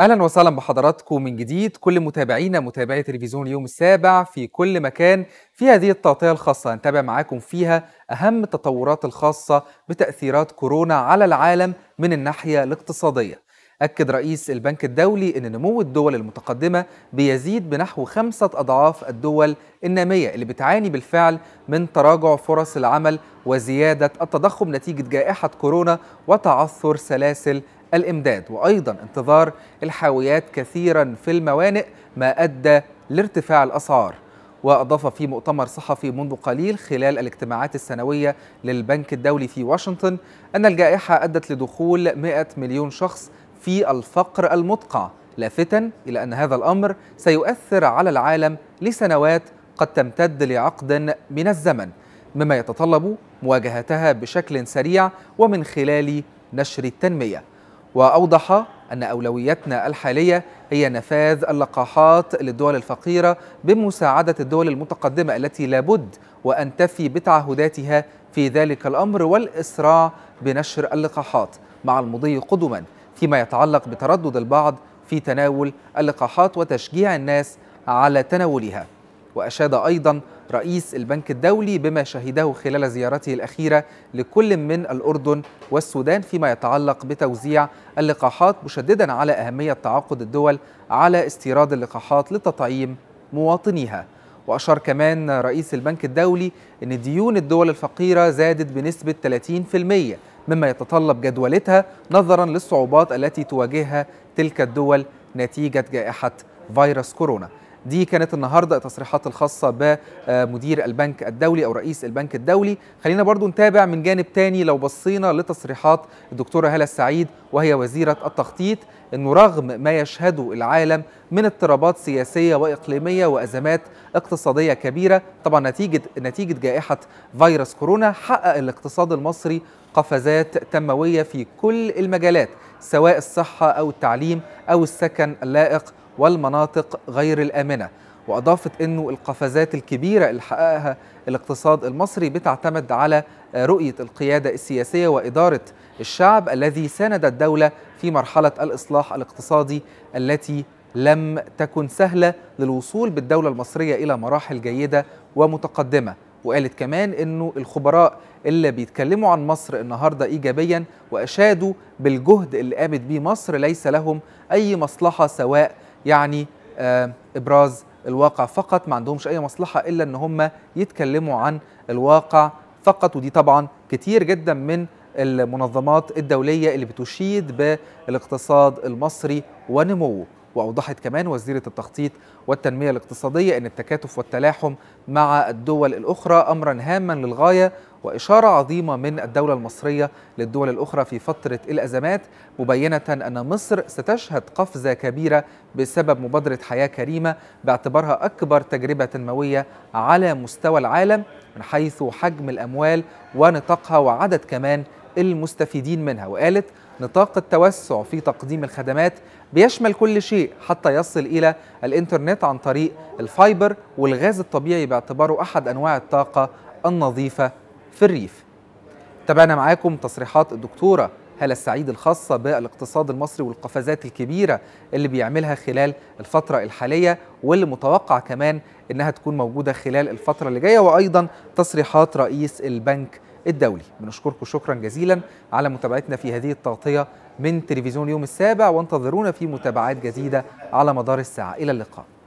اهلا وسهلا بحضراتكم من جديد كل متابعينا متابعي تلفزيون اليوم السابع في كل مكان في هذه التغطيه الخاصه هنتابع معاكم فيها اهم التطورات الخاصه بتاثيرات كورونا على العالم من الناحيه الاقتصاديه أكد رئيس البنك الدولي أن نمو الدول المتقدمة بيزيد بنحو خمسة أضعاف الدول النامية اللي بتعاني بالفعل من تراجع فرص العمل وزيادة التضخم نتيجة جائحة كورونا وتعثر سلاسل الإمداد وأيضا انتظار الحاويات كثيرا في الموانئ ما أدى لارتفاع الأسعار وأضاف في مؤتمر صحفي منذ قليل خلال الاجتماعات السنوية للبنك الدولي في واشنطن أن الجائحة أدت لدخول 100 مليون شخص في الفقر المدقع لافتا إلى أن هذا الأمر سيؤثر على العالم لسنوات قد تمتد لعقد من الزمن مما يتطلب مواجهتها بشكل سريع ومن خلال نشر التنميه وأوضح أن أولويتنا الحالية هي نفاذ اللقاحات للدول الفقيرة بمساعدة الدول المتقدمة التي لابد وأن تفي بتعهداتها في ذلك الأمر والإسراع بنشر اللقاحات مع المضي قدما فيما يتعلق بتردد البعض في تناول اللقاحات وتشجيع الناس على تناولها وأشاد أيضا رئيس البنك الدولي بما شهده خلال زيارته الأخيرة لكل من الأردن والسودان فيما يتعلق بتوزيع اللقاحات مشددا على أهمية تعاقد الدول على استيراد اللقاحات لتطعيم مواطنيها وأشار كمان رئيس البنك الدولي أن ديون الدول الفقيرة زادت بنسبة 30% مما يتطلب جدولتها نظرا للصعوبات التي تواجهها تلك الدول نتيجة جائحة فيروس كورونا دي كانت النهارده التصريحات الخاصه بمدير البنك الدولي او رئيس البنك الدولي خلينا برضو نتابع من جانب تاني لو بصينا لتصريحات الدكتوره هلا السعيد وهي وزيره التخطيط انه رغم ما يشهده العالم من اضطرابات سياسيه واقليميه وازمات اقتصاديه كبيره طبعا نتيجه نتيجه جائحه فيروس كورونا حقق الاقتصاد المصري قفزات تنمويه في كل المجالات سواء الصحه او التعليم او السكن اللائق والمناطق غير الآمنة وأضافت أنه القفزات الكبيرة اللي حققها الاقتصاد المصري بتعتمد على رؤية القيادة السياسية وإدارة الشعب الذي ساند الدولة في مرحلة الإصلاح الاقتصادي التي لم تكن سهلة للوصول بالدولة المصرية إلى مراحل جيدة ومتقدمة وقالت كمان انه الخبراء اللي بيتكلموا عن مصر النهارده ايجابيا واشادوا بالجهد اللي قامت بيه مصر ليس لهم اي مصلحه سواء يعني آه، ابراز الواقع فقط ما عندهمش اي مصلحه الا ان هم يتكلموا عن الواقع فقط ودي طبعا كتير جدا من المنظمات الدوليه اللي بتشيد بالاقتصاد المصري ونموه وأوضحت كمان وزيرة التخطيط والتنمية الاقتصادية أن التكاتف والتلاحم مع الدول الأخرى أمرا هاما للغاية وإشارة عظيمة من الدولة المصرية للدول الأخرى في فترة الأزمات مبينة أن مصر ستشهد قفزة كبيرة بسبب مبادرة حياة كريمة باعتبارها أكبر تجربة تنموية على مستوى العالم من حيث حجم الأموال ونطاقها وعدد كمان المستفيدين منها وقالت نطاق التوسع في تقديم الخدمات بيشمل كل شيء حتى يصل إلى الإنترنت عن طريق الفايبر والغاز الطبيعي باعتباره أحد أنواع الطاقة النظيفة في الريف تابعنا معاكم تصريحات الدكتورة هلا السعيد الخاصة بالاقتصاد المصري والقفزات الكبيرة اللي بيعملها خلال الفترة الحالية واللي متوقع كمان إنها تكون موجودة خلال الفترة اللي جاية وأيضا تصريحات رئيس البنك الدولي بنشكركم شكرا جزيلا على متابعتنا في هذه التغطية من تلفزيون يوم السابع وانتظرونا في متابعات جديدة على مدار الساعة إلى اللقاء